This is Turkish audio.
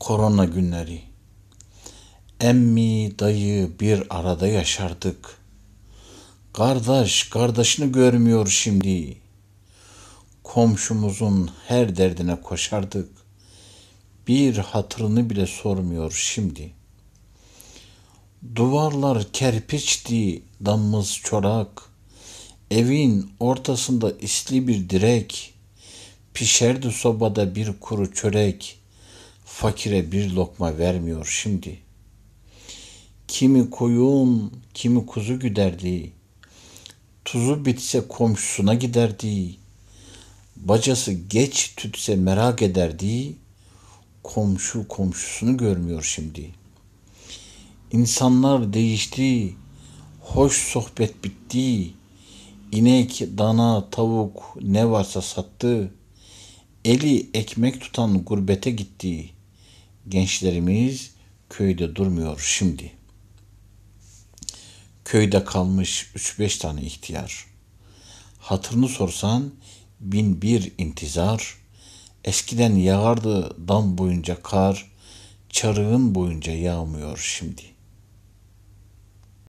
korona günleri. Emmi, dayı bir arada yaşardık. Kardeş, kardeşini görmüyor şimdi. Komşumuzun her derdine koşardık. Bir hatırını bile sormuyor şimdi. Duvarlar kerpiçti, damımız çorak. Evin ortasında isli bir direk. Pişerdi sobada bir kuru çörek.'' fakire bir lokma vermiyor şimdi. Kimi koyun, kimi kuzu güderdi. Tuzu bitse komşusuna giderdi. Bacası geç tütse merak ederdi. Komşu komşusunu görmüyor şimdi. İnsanlar değişti. Hoş sohbet bitti. İnek, dana, tavuk ne varsa sattı.'' eli ekmek tutan gurbete gitti gençlerimiz köyde durmuyor şimdi. Köyde kalmış 3-5 tane ihtiyar. Hatırını sorsan bin bir intizar. Eskiden yağardı dam boyunca kar, çarığın boyunca yağmıyor şimdi.''